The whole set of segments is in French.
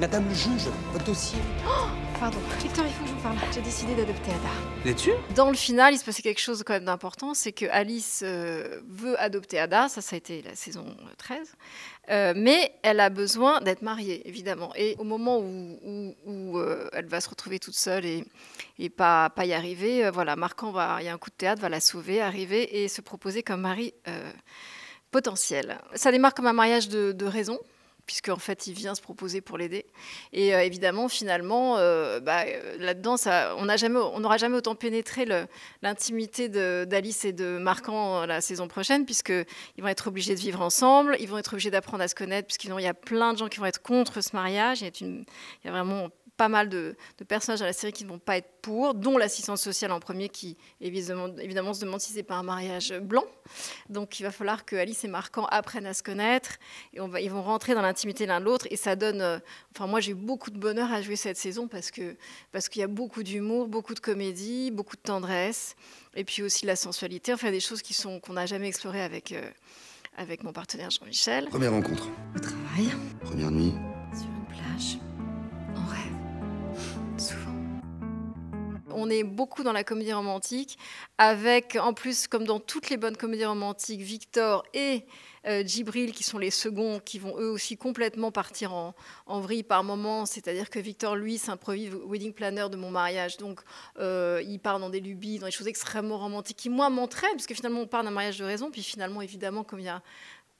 Madame le juge, votre dossier. Oh Pardon. Victor, il faut que je vous parle. J'ai décidé d'adopter Ada. Vous tu Dans le final, il se passait quelque chose quand même d'important, c'est que Alice euh, veut adopter Ada, ça, ça a été la saison 13, euh, mais elle a besoin d'être mariée, évidemment. Et au moment où, euh, elle va se retrouver toute seule et, et pas, y arriver, voilà, Marquant, va, il y a un coup de théâtre, va la sauver, arriver et se proposer comme mari potentiel. Ça démarre comme un mariage de, de raison, en fait, il vient se proposer pour l'aider. Et euh, évidemment, finalement, euh, bah, euh, là-dedans, on n'aura jamais autant pénétré l'intimité d'Alice et de Marquant la saison prochaine, puisqu'ils vont être obligés de vivre ensemble, ils vont être obligés d'apprendre à se connaître, puisqu'il y a plein de gens qui vont être contre ce mariage. il y a vraiment pas mal de, personnages à la série qui ne vont pas être pour, dont l'assistance sociale en premier, qui évidemment, évidemment se demande si c'est pas un mariage blanc. Donc il va falloir que Alice et Marquant apprennent à se connaître et on va, ils vont rentrer dans l'intimité l'un de l'autre. Et ça donne. Euh, enfin, moi j'ai eu beaucoup de bonheur à jouer cette saison parce que parce qu'il y a beaucoup d'humour, beaucoup de comédie, beaucoup de tendresse et puis aussi de la sensualité. Enfin, des choses qui sont qu'on n'a jamais explorées avec. Euh, avec mon partenaire Jean-Michel. Première rencontre. Au travail. Première nuit. Sur une plage. on est beaucoup dans la comédie romantique, avec en plus, comme dans toutes les bonnes comédies romantiques, Victor et Gibril, euh, qui sont les seconds, qui vont eux aussi complètement partir en, en vrille par moment. C'est-à-dire que Victor, lui, s'improvise wedding planner de mon mariage. Donc, euh, il part dans des lubies, dans des choses extrêmement romantiques qui, moi, m'entraînent, parce que finalement, on part d'un mariage de raison, puis finalement, évidemment, comme il y a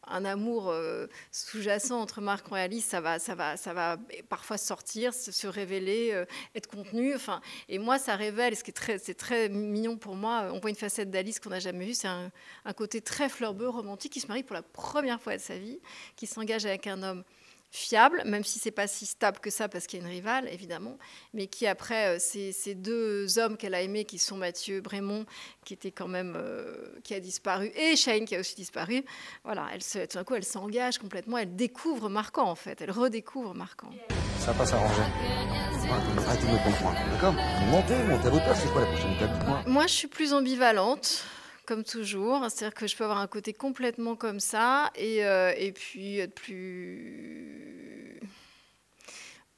un amour euh, sous-jacent entre Marc et Alice, ça va, ça va, ça va parfois sortir, se, révéler, euh, être contenu. Enfin, et moi, ça révèle, ce qui est très, c'est très mignon pour moi. Euh, on voit une facette d'Alice qu'on n'a jamais vue. C'est un, un, côté très fleurbeux, romantique, qui se marie pour la première fois de sa vie, qui s'engage avec un homme fiable, même si c'est pas si stable que ça parce qu'il y a une rivale évidemment, mais qui après euh, ces, deux hommes qu'elle a aimés, qui sont Mathieu Brémond, qui était quand même euh, qui a disparu, et Shane qui a aussi disparu, voilà, elle tout d'un coup elle s'engage complètement, elle découvre Marquant en fait, elle redécouvre Marquant. Ça va pas s'arranger. Arrêtez de me d'accord Montez, montez à votre place, c'est quoi la prochaine étape Moi, Moi je suis plus ambivalente comme toujours. C'est-à-dire que je peux avoir un côté complètement comme ça et, euh, et puis être plus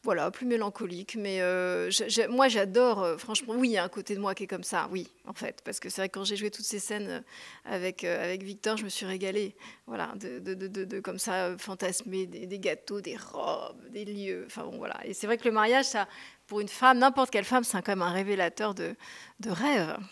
voilà, plus mélancolique. Mais euh, moi, j'adore, euh, franchement, oui, il y a un côté de moi qui est comme ça, oui, en fait. Parce que c'est vrai que quand j'ai joué toutes ces scènes euh, avec, avec Victor, je me suis régalée, voilà, de, de, comme ça, fantasmer des, gâteaux, des robes, des lieux. Enfin bon, voilà. Et c'est vrai que le mariage, ça, pour une femme, n'importe quelle femme, c'est quand même un révélateur de, de